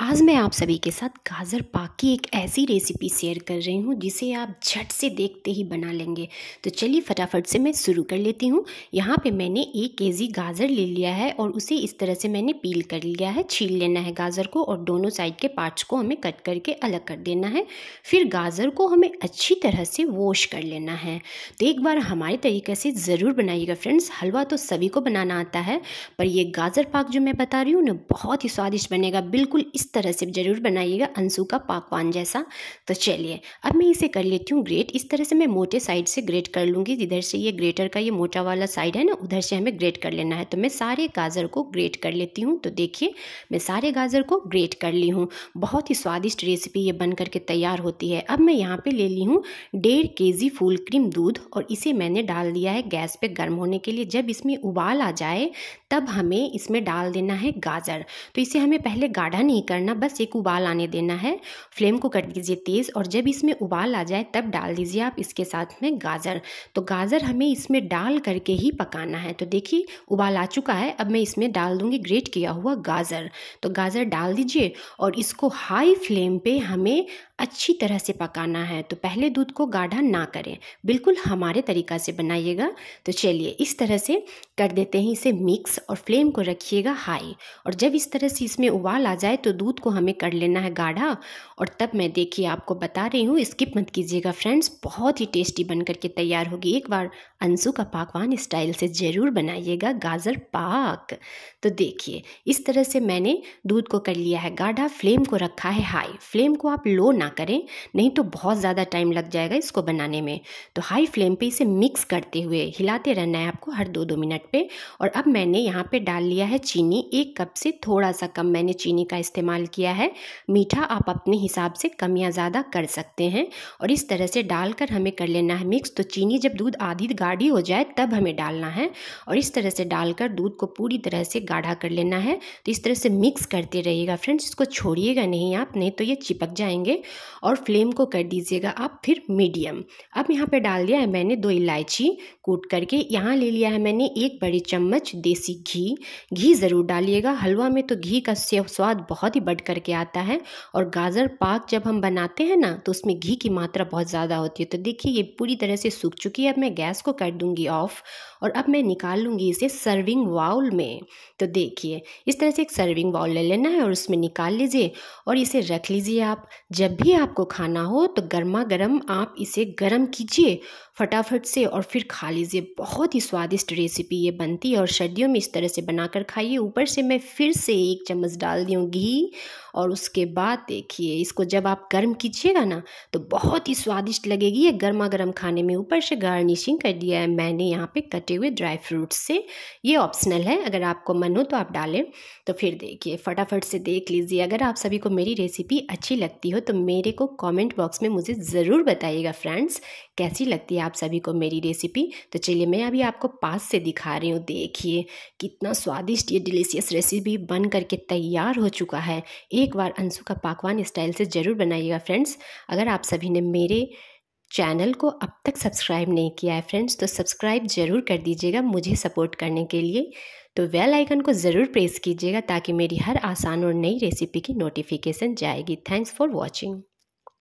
आज मैं आप सभी के साथ गाजर पाक की एक ऐसी रेसिपी शेयर कर रही हूँ जिसे आप झट से देखते ही बना लेंगे तो चलिए फटाफट से मैं शुरू कर लेती हूँ यहाँ पे मैंने एक के गाजर ले लिया है और उसे इस तरह से मैंने पील कर लिया है छील लेना है गाजर को और दोनों साइड के पार्ट्स को हमें कट करके अलग कर देना है फिर गाजर को हमें अच्छी तरह से वॉश कर लेना है तो एक बार हमारे तरीके से ज़रूर बनाइएगा फ्रेंड्स हलवा तो सभी को बनाना आता है पर यह गाजर पाक जो मैं बता रही हूँ ना बहुत ही स्वादिष्ट बनेगा बिल्कुल इस इस तरह से ज़रूर बनाइएगा अंसू का पाकवान जैसा तो चलिए अब मैं इसे कर लेती हूँ ग्रेट इस तरह से मैं मोटे साइड से ग्रेट कर लूँगी जिधर से ये ग्रेटर का ये मोटा वाला साइड है ना उधर से हमें ग्रेट कर लेना है तो मैं सारे गाजर को ग्रेट कर लेती हूँ तो देखिए मैं सारे गाजर को ग्रेट कर ली हूँ बहुत ही स्वादिष्ट रेसिपी ये बन करके तैयार होती है अब मैं यहाँ पर ले ली हूँ डेढ़ के जी फुल क्रीम दूध और इसे मैंने डाल दिया है गैस पर गर्म होने के लिए जब इसमें उबाल आ जाए तब हमें इसमें डाल देना है गाजर तो इसे हमें पहले गाढ़ा नहीं करना बस एक उबाल आने देना है फ्लेम को कर दीजिए तेज़ और जब इसमें उबाल आ जाए तब डाल दीजिए आप इसके साथ में गाजर तो गाजर हमें इसमें डाल करके ही पकाना है तो देखिए उबाल आ चुका है अब मैं इसमें डाल दूँगी ग्रेट किया हुआ गाजर तो गाजर डाल दीजिए और इसको हाई फ्लेम पे हमें अच्छी तरह से पकाना है तो पहले दूध को गाढ़ा ना करें बिल्कुल हमारे तरीका से बनाइएगा तो चलिए इस तरह से कर देते हैं इसे मिक्स और फ्लेम को रखिएगा हाई और जब इस तरह से इसमें उबाल आ जाए तो दूध को हमें कर लेना है गाढ़ा और तब मैं देखिए आपको बता रही हूँ स्किप मत कीजिएगा फ्रेंड्स बहुत ही टेस्टी बन करके तैयार होगी एक बार अंसू का पाकवान स्टाइल से ज़रूर बनाइएगा गाजर पाक तो देखिए इस तरह से मैंने दूध को कर लिया है गाढ़ा फ्लेम को रखा है हाई फ्लेम को आप लो ना ना करें नहीं तो बहुत ज़्यादा टाइम लग जाएगा इसको बनाने में तो हाई फ्लेम पे इसे मिक्स करते हुए हिलाते रहना है आपको हर दो दो मिनट पे और अब मैंने यहाँ पे डाल लिया है चीनी एक कप से थोड़ा सा कम मैंने चीनी का इस्तेमाल किया है मीठा आप अपने हिसाब से कम या ज़्यादा कर सकते हैं और इस तरह से डालकर हमें कर लेना है मिक्स तो चीनी जब दूध आधी गाढ़ी हो जाए तब हमें डालना है और इस तरह से डालकर दूध को पूरी तरह से गाढ़ा कर लेना है तो इस तरह से मिक्स करते रहिएगा फ्रेंड्स इसको छोड़िएगा नहीं आप नहीं तो ये चिपक जाएंगे और फ्लेम को कर दीजिएगा आप फिर मीडियम अब यहाँ पे डाल दिया है मैंने दो इलायची कूट करके यहाँ ले लिया है मैंने एक बड़ी चम्मच देसी घी घी ज़रूर डालिएगा हलवा में तो घी का स्वाद बहुत ही बढ़ करके आता है और गाजर पाक जब हम बनाते हैं ना तो उसमें घी की मात्रा बहुत ज़्यादा होती है तो देखिए ये पूरी तरह से सूख चुकी है अब मैं गैस को कर दूंगी ऑफ और अब मैं निकाल लूँगी इसे सर्विंग बाउल में तो देखिए इस तरह से एक सर्विंग बाउल ले लेना है और उसमें निकाल लीजिए और इसे रख लीजिए आप जब भी भी आपको खाना हो तो गर्मा गर्म आप इसे गर्म कीजिए फटाफट से और फिर खा लीजिए बहुत ही स्वादिष्ट रेसिपी ये बनती है और सर्दियों में इस तरह से बनाकर खाइए ऊपर से मैं फिर से एक चम्मच डाल दी घी और उसके बाद देखिए इसको जब आप गर्म कीजिएगा ना तो बहुत ही स्वादिष्ट लगेगी ये गर्मा गर्म खाने में ऊपर से गार्निशिंग कर दिया है मैंने यहाँ पे कटे हुए ड्राई फ्रूट्स से ये ऑप्शनल है अगर आपको मन हो तो आप डालें तो फिर देखिए फटाफट से देख लीजिए अगर आप सभी को मेरी रेसिपी अच्छी लगती हो तो मेरे मेरे को कमेंट बॉक्स में मुझे ज़रूर बताइएगा फ्रेंड्स कैसी लगती है आप सभी को मेरी रेसिपी तो चलिए मैं अभी आपको पास से दिखा रही हूँ देखिए कितना स्वादिष्ट ये डिलीशियस रेसिपी बन करके तैयार हो चुका है एक बार अंशु का पाकवान स्टाइल से ज़रूर बनाइएगा फ्रेंड्स अगर आप सभी ने मेरे चैनल को अब तक सब्सक्राइब नहीं किया है फ्रेंड्स तो सब्सक्राइब ज़रूर कर दीजिएगा मुझे सपोर्ट करने के लिए तो वेल आइकन को ज़रूर प्रेस कीजिएगा ताकि मेरी हर आसान और नई रेसिपी की नोटिफिकेशन जाएगी थैंक्स फॉर वॉचिंग